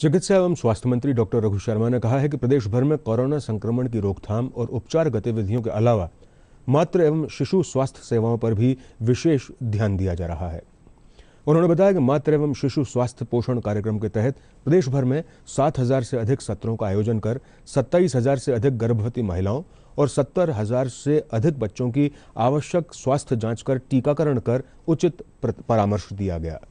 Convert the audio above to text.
चिकित्सा एवं स्वास्थ्य मंत्री डॉक्टर रघु शर्मा ने कहा है कि प्रदेश भर में कोरोना संक्रमण की रोकथाम और उपचार गतिविधियों के अलावा मात्र एवं शिशु स्वास्थ्य सेवाओं पर भी विशेष ध्यान दिया जा रहा है उन्होंने बताया कि मात्र एवं शिशु स्वास्थ्य पोषण कार्यक्रम के तहत प्रदेश भर में सात हजार से अधिक सत्रों का आयोजन कर सत्ताईस हजार से अधिक गर्भवती महिलाओं और सत्तर हजार से अधिक बच्चों की आवश्यक स्वास्थ्य जांच कर टीकाकरण कर उचित परामर्श दिया गया